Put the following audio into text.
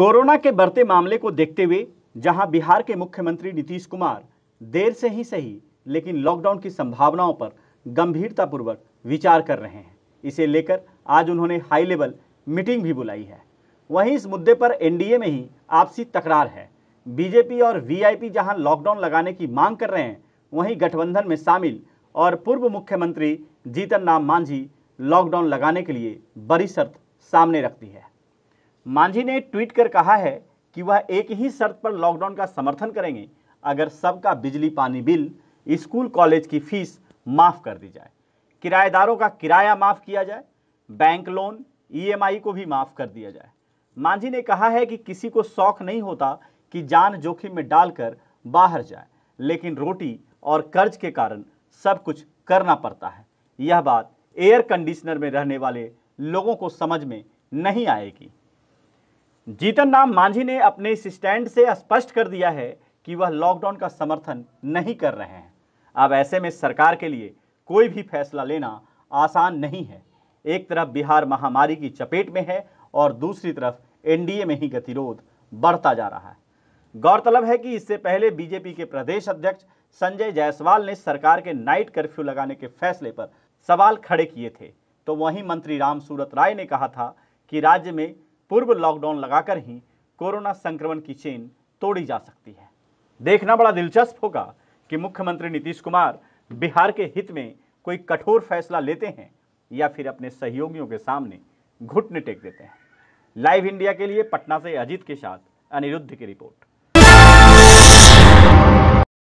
corona के बढ़ते मामले को देखते हुए जहां बिहार के मुख्यमंत्री नीतीश कुमार देर से ही सही लेकिन लॉकडाउन की संभावनाओं पर गंभीरतापूर्वक विचार कर रहे हैं इसे लेकर आज उन्होंने हाई लेवल मीटिंग भी बुलाई है वहीं इस मुद्दे पर एनडीए में ही आपसी तकरार है बीजेपी और वीआईपी जहां लॉकडाउन लगाने की मांग कर रहे हैं वहीं गठबंधन में शामिल और पूर्व मुख्यमंत्री जीतन राम मांझी लॉकडाउन लगाने के लिए बड़ी शर्त सामने रखती है मांझी ने ट्वीट कर कहा है कि वह एक ही शर्त पर लॉकडाउन का समर्थन करेंगे अगर सबका बिजली पानी बिल स्कूल कॉलेज की फीस माफ़ कर दी जाए किराएदारों का किराया माफ़ किया जाए बैंक लोन ईएमआई को भी माफ़ कर दिया जाए मांझी ने कहा है कि किसी को शौक नहीं होता कि जान जोखिम में डालकर बाहर जाए लेकिन रोटी और कर्ज के कारण सब कुछ करना पड़ता है यह बात एयर कंडीशनर में रहने वाले लोगों को समझ में नहीं आएगी जीतन राम मांझी ने अपने इस स्टैंड से स्पष्ट कर दिया है कि वह लॉकडाउन का समर्थन नहीं कर रहे हैं अब ऐसे में सरकार के लिए कोई भी फैसला लेना आसान नहीं है एक तरफ बिहार महामारी की चपेट में है और दूसरी तरफ एनडीए में ही गतिरोध बढ़ता जा रहा है गौरतलब है कि इससे पहले बीजेपी के प्रदेश अध्यक्ष संजय जायसवाल ने सरकार के नाइट कर्फ्यू लगाने के फैसले पर सवाल खड़े किए थे तो वहीं मंत्री राम सूरत राय ने कहा था कि राज्य में पूर्व लॉकडाउन लगाकर ही कोरोना संक्रमण की चेन तोड़ी जा सकती है देखना बड़ा दिलचस्प होगा कि मुख्यमंत्री नीतीश कुमार बिहार के हित में कोई कठोर फैसला लेते हैं या फिर अपने सहयोगियों के सामने घुटने टेक देते हैं लाइव इंडिया के लिए पटना से अजीत के साथ अनिरुद्ध की रिपोर्ट